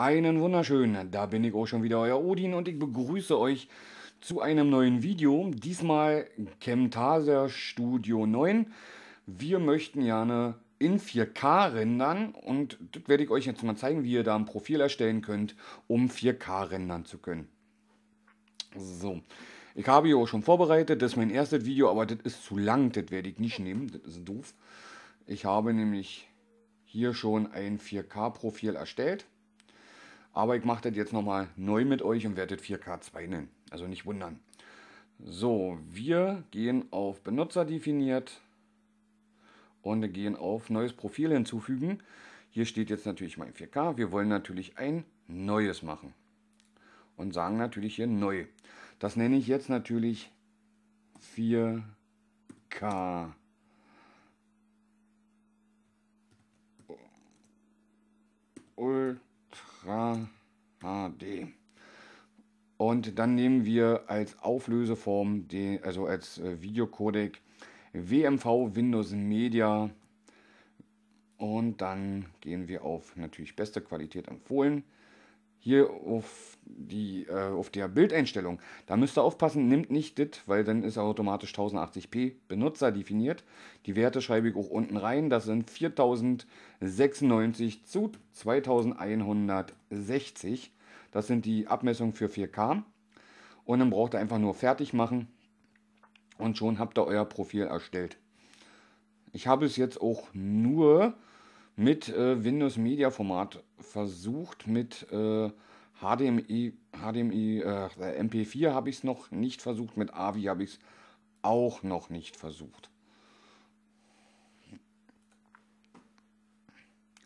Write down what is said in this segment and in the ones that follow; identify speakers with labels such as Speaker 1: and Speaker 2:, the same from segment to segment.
Speaker 1: Einen wunderschönen, da bin ich auch schon wieder, euer Odin und ich begrüße euch zu einem neuen Video. Diesmal Chemtaser Studio 9. Wir möchten gerne in 4K rendern und das werde ich euch jetzt mal zeigen, wie ihr da ein Profil erstellen könnt, um 4K rendern zu können. So, ich habe hier auch schon vorbereitet, das ist mein erstes Video, aber das ist zu lang, das werde ich nicht nehmen, das ist doof. Ich habe nämlich hier schon ein 4K-Profil erstellt. Aber ich mache das jetzt nochmal neu mit euch und werde das 4K2 nennen. Also nicht wundern. So, wir gehen auf Benutzer definiert und gehen auf neues Profil hinzufügen. Hier steht jetzt natürlich mein 4K. Wir wollen natürlich ein neues machen und sagen natürlich hier neu. Das nenne ich jetzt natürlich 4K Fra HD. Und dann nehmen wir als Auflöseform, den, also als äh, Videocodec WMV Windows Media. Und dann gehen wir auf natürlich beste Qualität empfohlen hier auf, die, äh, auf der Bildeinstellung, da müsst ihr aufpassen, nimmt nicht dit, weil dann ist er automatisch 1080p Benutzer definiert. Die Werte schreibe ich auch unten rein, das sind 4096 zu 2160. Das sind die Abmessungen für 4K. Und dann braucht ihr einfach nur fertig machen und schon habt ihr euer Profil erstellt. Ich habe es jetzt auch nur mit äh, Windows Media Format versucht, mit äh, HDMI, HDMI äh, MP4 habe ich es noch nicht versucht, mit AVI habe ich es auch noch nicht versucht.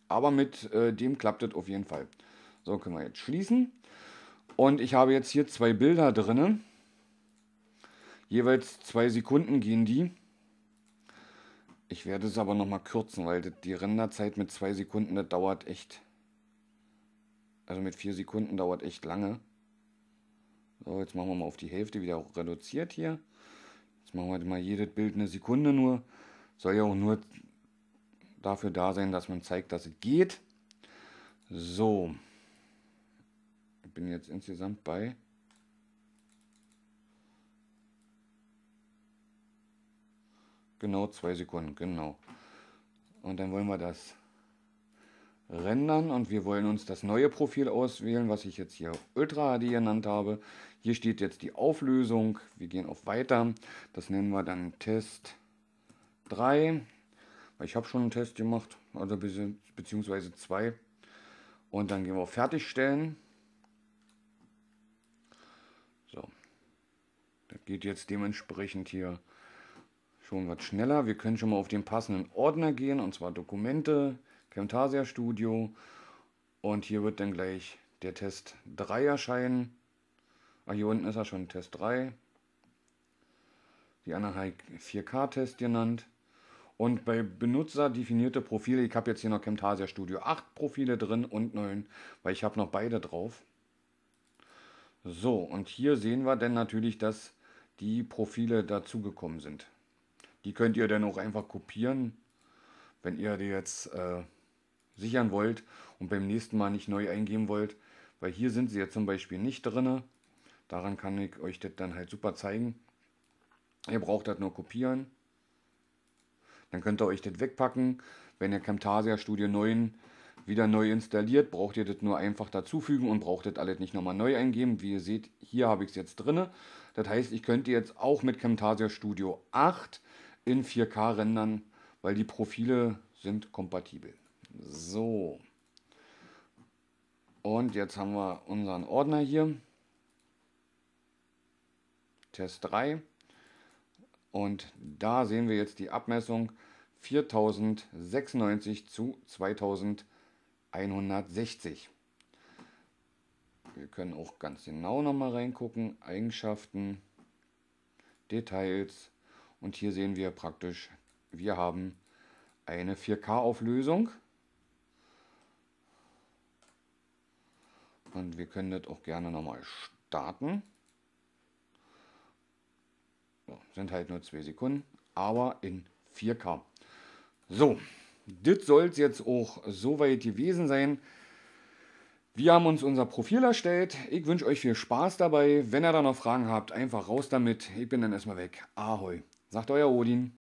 Speaker 1: Aber mit äh, dem klappt es auf jeden Fall. So können wir jetzt schließen. Und ich habe jetzt hier zwei Bilder drinnen. Jeweils zwei Sekunden gehen die. Ich werde es aber nochmal kürzen, weil die Renderzeit mit zwei Sekunden, das dauert echt. Also mit vier Sekunden dauert echt lange. So, jetzt machen wir mal auf die Hälfte wieder reduziert hier. Jetzt machen wir mal jedes Bild eine Sekunde nur. Soll ja auch nur dafür da sein, dass man zeigt, dass es geht. So. Ich bin jetzt insgesamt bei Genau zwei Sekunden, genau. Und dann wollen wir das rendern und wir wollen uns das neue Profil auswählen, was ich jetzt hier Ultra HD genannt habe. Hier steht jetzt die Auflösung. Wir gehen auf Weiter. Das nennen wir dann Test 3. Ich habe schon einen Test gemacht, also beziehungsweise zwei. Und dann gehen wir auf Fertigstellen. So. Das geht jetzt dementsprechend hier schon was schneller. Wir können schon mal auf den passenden Ordner gehen, und zwar Dokumente, Camtasia Studio. Und hier wird dann gleich der Test 3 erscheinen. Ah, hier unten ist er schon Test 3. Die Anaheim 4K-Test genannt. Und bei Benutzer definierte Profile, ich habe jetzt hier noch Camtasia Studio 8 Profile drin und 9, weil ich habe noch beide drauf. So, und hier sehen wir dann natürlich, dass die Profile dazugekommen sind. Die könnt ihr dann auch einfach kopieren, wenn ihr die jetzt äh, sichern wollt und beim nächsten Mal nicht neu eingeben wollt. Weil hier sind sie ja zum Beispiel nicht drin. Daran kann ich euch das dann halt super zeigen. Ihr braucht das nur kopieren. Dann könnt ihr euch das wegpacken. Wenn ihr Camtasia Studio 9 wieder neu installiert, braucht ihr das nur einfach dazufügen und braucht das alles nicht nochmal neu eingeben. Wie ihr seht, hier habe ich es jetzt drin. Das heißt, ich könnte jetzt auch mit Camtasia Studio 8 in 4K-Rendern, weil die Profile sind kompatibel. So. Und jetzt haben wir unseren Ordner hier. Test 3. Und da sehen wir jetzt die Abmessung 4096 zu 2160. Wir können auch ganz genau nochmal reingucken. Eigenschaften, Details, und hier sehen wir praktisch, wir haben eine 4K-Auflösung. Und wir können das auch gerne nochmal starten. So, sind halt nur zwei Sekunden, aber in 4K. So, das soll es jetzt auch soweit gewesen sein. Wir haben uns unser Profil erstellt. Ich wünsche euch viel Spaß dabei. Wenn ihr da noch Fragen habt, einfach raus damit. Ich bin dann erstmal weg. Ahoi sagt euer Odin.